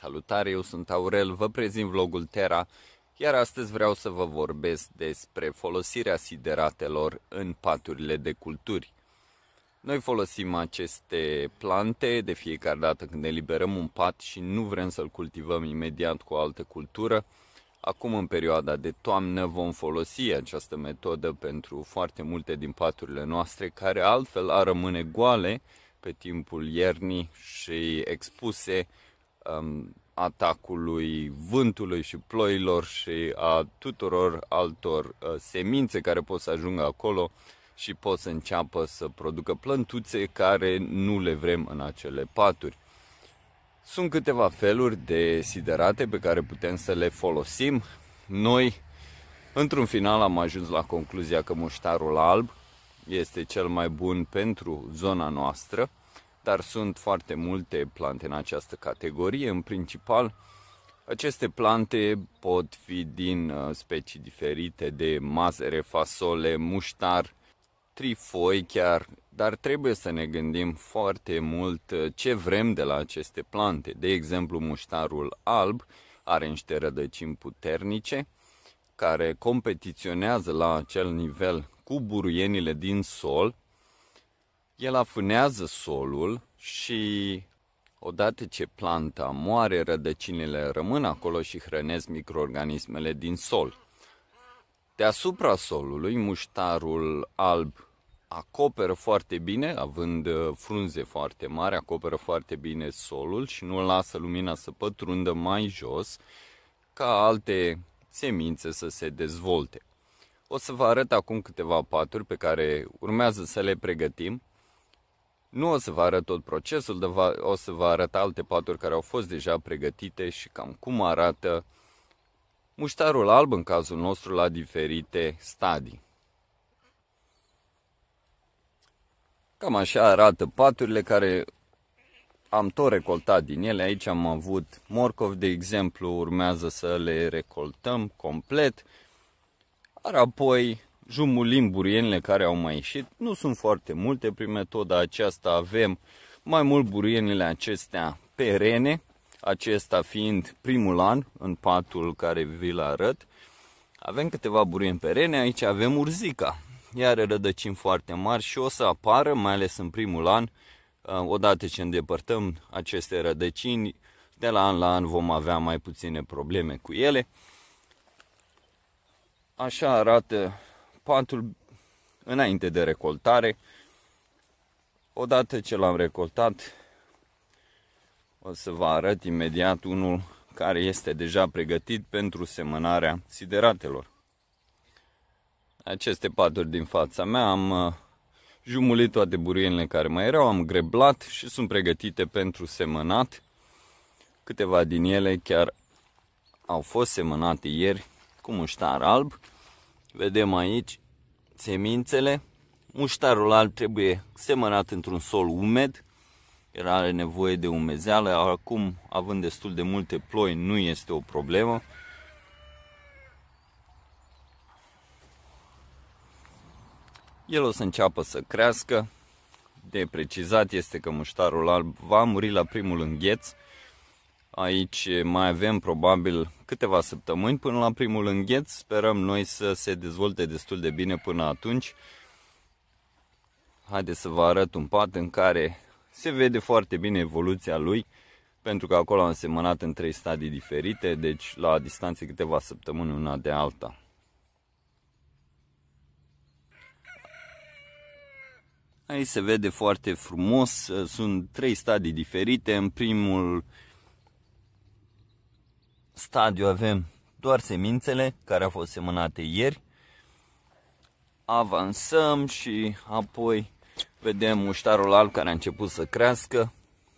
Salutare, eu sunt Aurel, vă prezint vlogul Terra, iar astăzi vreau să vă vorbesc despre folosirea sideratelor în paturile de culturi. Noi folosim aceste plante de fiecare dată când eliberăm un pat și nu vrem să-l cultivăm imediat cu o altă cultură. Acum, în perioada de toamnă, vom folosi această metodă pentru foarte multe din paturile noastre, care altfel ar rămâne goale pe timpul iernii și expuse um, atacului vântului și ploilor și a tuturor altor uh, semințe care pot să ajungă acolo și pot să înceapă să producă plântuțe care nu le vrem în acele paturi. Sunt câteva feluri de siderate pe care putem să le folosim. Noi, într-un final, am ajuns la concluzia că muștarul alb este cel mai bun pentru zona noastră dar sunt foarte multe plante în această categorie. În principal, aceste plante pot fi din uh, specii diferite de mazăre, fasole, muștar, trifoi chiar, dar trebuie să ne gândim foarte mult uh, ce vrem de la aceste plante. De exemplu, muștarul alb are niște rădăcini puternice care competiționează la acel nivel cu buruienile din sol, el afânează solul și odată ce planta moare, rădăcinile rămân acolo și hrănesc microorganismele din sol. Deasupra solului, muștarul alb acoperă foarte bine, având uh, frunze foarte mari, acoperă foarte bine solul și nu lasă lumina să pătrundă mai jos ca alte semințe să se dezvolte. O să vă arăt acum câteva paturi pe care urmează să le pregătim nu o să vă arăt tot procesul, dar va, o să vă arăt alte paturi care au fost deja pregătite și cam cum arată muștarul alb în cazul nostru la diferite stadii. Cam așa arată paturile care am tot recoltat din ele. Aici am avut morcov, de exemplu, urmează să le recoltăm complet. Ar apoi jumulim burienile care au mai ieșit. Nu sunt foarte multe prin metoda aceasta. Avem mai mult burienile acestea perene, acesta fiind primul an în patul care vi-l arăt. Avem câteva burieni perene, aici avem urzica, iar rădăcini foarte mari și o să apară, mai ales în primul an, uh, odată ce îndepărtăm aceste rădăcini, de la an la an vom avea mai puține probleme cu ele. Așa arată pantul înainte de recoltare. Odată ce l-am recoltat, o să vă arăt imediat unul care este deja pregătit pentru semănarea sideratelor. Aceste paturi din fața mea am uh, jumulit toate buruienile care mai erau, am greblat și sunt pregătite pentru semănat. Câteva din ele chiar au fost semănate ieri cu muștar alb. Vedem aici semințele. Muștarul alb trebuie semănat într-un sol umed, el are nevoie de umezeală, acum având destul de multe ploi nu este o problemă. El o să înceapă să crească. De precizat este că muștarul alb va muri la primul îngheț, Aici mai avem probabil câteva săptămâni până la primul îngheț. Sperăm noi să se dezvolte destul de bine până atunci. Haideți să vă arăt un pat în care se vede foarte bine evoluția lui, pentru că acolo am semănat în trei stadii diferite, deci la distanțe câteva săptămâni una de alta. Aici se vede foarte frumos, sunt trei stadii diferite. În primul stadiu avem doar semințele care au fost semănate ieri. Avansăm și apoi vedem muștarul alb care a început să crească.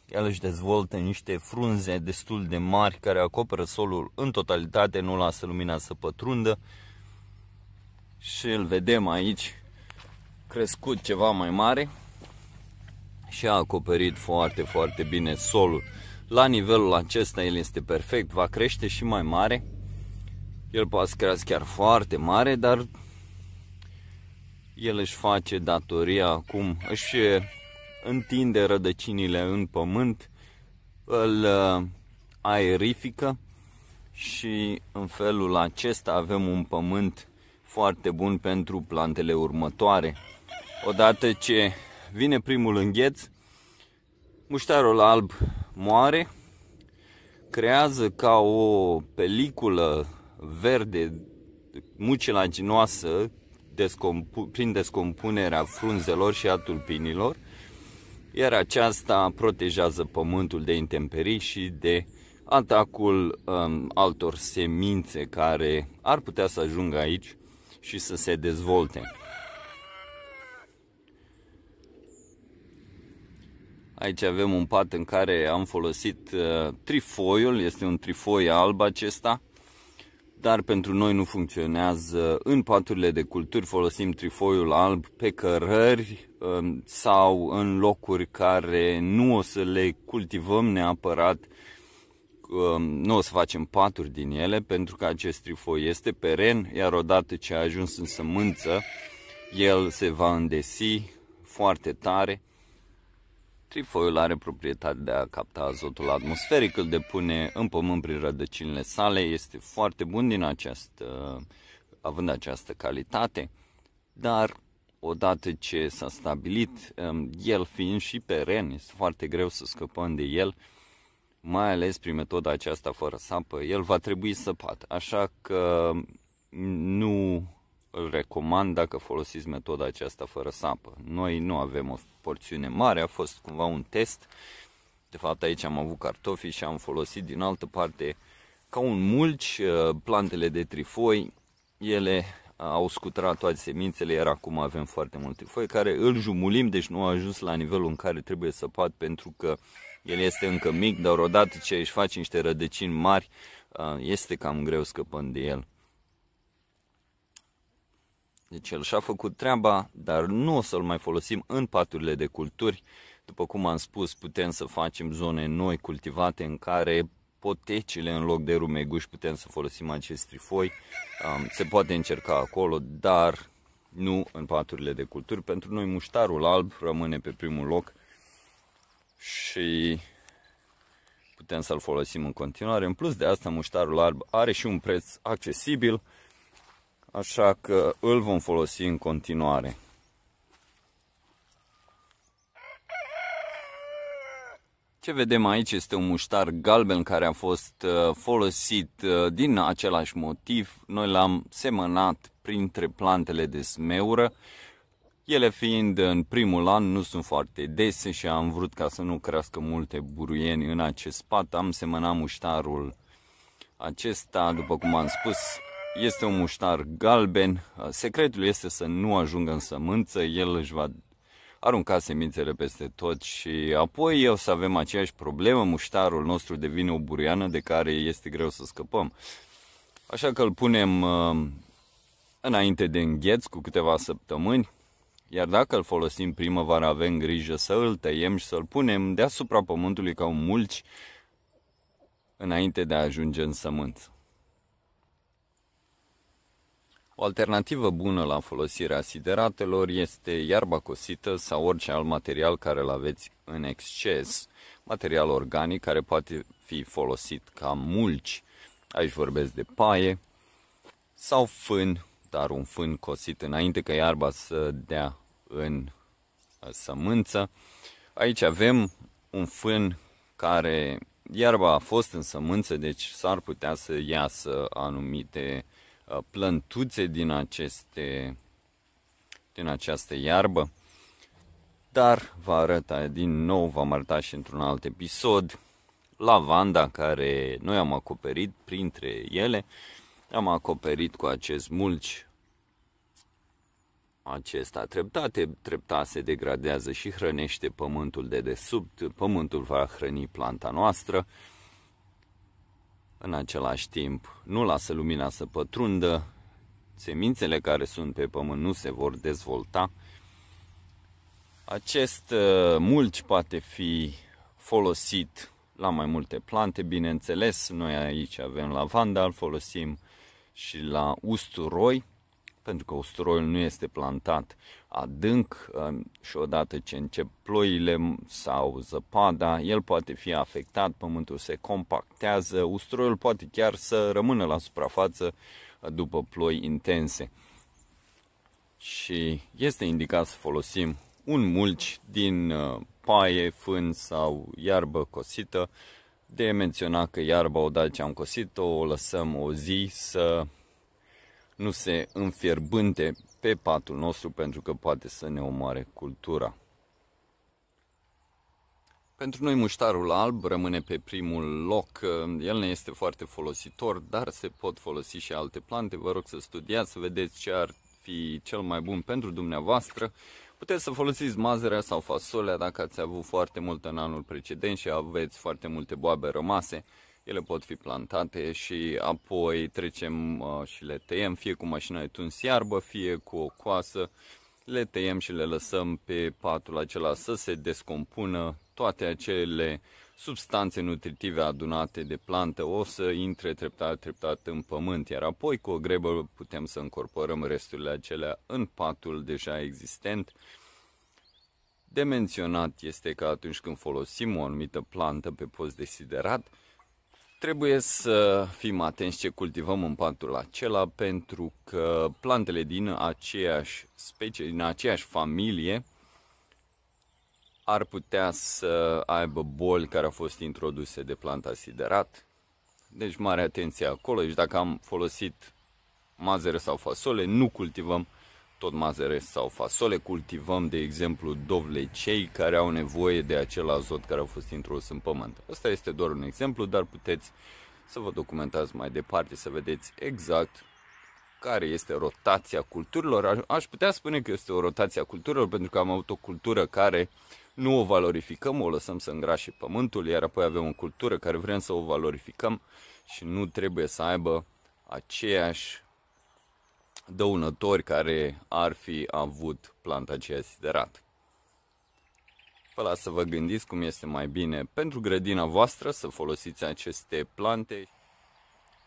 El își dezvoltă niște frunze destul de mari care acoperă solul în totalitate, nu lasă lumina să pătrundă. Și îl vedem aici crescut ceva mai mare și a acoperit foarte, foarte bine solul. La nivelul acesta el este perfect, va crește și mai mare. El poate să crească chiar foarte mare, dar el își face datoria acum, își întinde rădăcinile în pământ, îl uh, aerifică și în felul acesta avem un pământ foarte bun pentru plantele următoare. Odată ce vine primul îngheț, muștarul alb moare, creează ca o peliculă verde mucilaginoasă descompu- prin descompunerea frunzelor și a tulpinilor, iar aceasta protejează pământul de intemperii și de atacul um, altor semințe care ar putea să ajungă aici și să se dezvolte. Aici avem un pat în care am folosit uh, trifoiul, este un trifoi alb acesta, dar pentru noi nu funcționează. În paturile de culturi folosim trifoiul alb pe cărări um, sau în locuri care nu o să le cultivăm neapărat, um, nu o să facem paturi din ele pentru că acest trifoi este peren, iar odată ce a ajuns în sămânță, el se va îndesi foarte tare Trifoiul are proprietatea de a capta azotul atmosferic, îl depune în pământ prin rădăcinile sale, este foarte bun din această, având această calitate, dar odată ce s-a stabilit, um, el fiind și peren, este foarte greu să scăpăm de el, mai ales prin metoda aceasta fără sapă, el va trebui săpat, așa că nu îl recomand dacă folosiți metoda aceasta fără sapă. Noi nu avem o porțiune mare, a fost cumva un test. De fapt aici am avut cartofi și am folosit din altă parte ca un mulci uh, plantele de trifoi. Ele uh, au scuturat toate semințele, iar acum avem foarte mult trifoi care îl jumulim, deci nu a ajuns la nivelul în care trebuie săpat pentru că el este încă mic, dar odată ce își face niște rădăcini mari, uh, este cam greu scăpând de el. Deci el și-a făcut treaba, dar nu o să-l mai folosim în paturile de culturi. După cum am spus, putem să facem zone noi cultivate în care potecile în loc de rumeguși putem să folosim acest trifoi. Se poate încerca acolo, dar nu în paturile de culturi. Pentru noi muștarul alb rămâne pe primul loc și putem să-l folosim în continuare. În plus de asta, muștarul alb are și un preț accesibil așa că îl vom folosi în continuare. Ce vedem aici este un muștar galben care a fost uh, folosit uh, din același motiv. Noi l-am semănat printre plantele de smeură. Ele fiind în primul an nu sunt foarte dese și am vrut ca să nu crească multe buruieni în acest pat. Am semănat muștarul acesta, după cum am spus, este un muștar galben. Secretul este să nu ajungă în sămânță. El își va arunca semințele peste tot și apoi o să avem aceeași problemă. Muștarul nostru devine o buriană de care este greu să scăpăm. Așa că îl punem uh, înainte de îngheț cu câteva săptămâni. Iar dacă îl folosim primăvara, avem grijă să îl tăiem și să îl punem deasupra pământului ca un mulci înainte de a ajunge în sămânță. O alternativă bună la folosirea sideratelor este iarba cosită sau orice alt material care îl aveți în exces, material organic care poate fi folosit ca mulci, aici vorbesc de paie, sau fân, dar un fân cosit înainte ca iarba să dea în uh, sămânță. Aici avem un fân care iarba a fost în sămânță, deci s-ar putea să iasă anumite uh, Uh, plântuțe din, aceste, din această iarbă, dar vă arăta uh, din nou, v-am arătat și într-un alt episod, lavanda care noi am acoperit printre ele, am acoperit cu acest mulci acesta treptate, treptat se degradează și hrănește pământul de desubt, pământul va hrăni planta noastră, în același timp nu lasă lumina să pătrundă, semințele care sunt pe pământ nu se vor dezvolta. Acest uh, mulci poate fi folosit la mai multe plante, bineînțeles, noi aici avem lavanda, îl folosim și la usturoi, pentru că usturoiul nu este plantat adânc uh, și odată ce încep ploile sau zăpada, el poate fi afectat, pământul se compactează, usturoiul poate chiar să rămână la suprafață uh, după ploi intense. Și este indicat să folosim un mulci din uh, paie, fân sau iarbă cosită. De menționat că iarba odată ce am cosit-o, o lăsăm o zi să nu se înfierbânte pe patul nostru pentru că poate să ne omoare cultura. Pentru noi muștarul alb rămâne pe primul loc, el ne este foarte folositor, dar se pot folosi și alte plante. Vă rog să studiați, să vedeți ce ar fi cel mai bun pentru dumneavoastră. Puteți să folosiți mazărea sau fasolea dacă ați avut foarte mult în anul precedent și aveți foarte multe boabe rămase ele pot fi plantate și apoi trecem uh, și le tăiem fie cu mașina de tuns iarbă, fie cu o coasă, le tăiem și le lăsăm pe patul acela să se descompună toate acele substanțe nutritive adunate de plantă o să intre treptat treptat în pământ, iar apoi cu o grebă putem să încorporăm resturile acelea în patul deja existent. De menționat este că atunci când folosim o anumită plantă pe post desiderat, Trebuie să fim atenți ce cultivăm în patul acela pentru că plantele din aceeași specie, din aceeași familie ar putea să aibă boli care au fost introduse de planta siderat. Deci mare atenție acolo. Deci dacă am folosit mazăre sau fasole, nu cultivăm tot mazăres sau fasole, cultivăm, de exemplu, dovlecei care au nevoie de acel azot care a fost introdus în pământ. Asta este doar un exemplu, dar puteți să vă documentați mai departe, să vedeți exact care este rotația culturilor. Aș putea spune că este o rotație a culturilor pentru că am avut o cultură care nu o valorificăm, o lăsăm să îngrașe pământul, iar apoi avem o cultură care vrem să o valorificăm și nu trebuie să aibă aceeași dăunători care ar fi avut planta aceea siderat. Vă las să vă gândiți cum este mai bine pentru grădina voastră să folosiți aceste plante.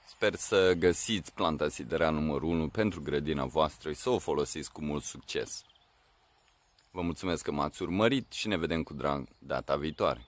Sper să găsiți planta siderea numărul 1 pentru grădina voastră și să o folosiți cu mult succes. Vă mulțumesc că m-ați urmărit și ne vedem cu drag data viitoare.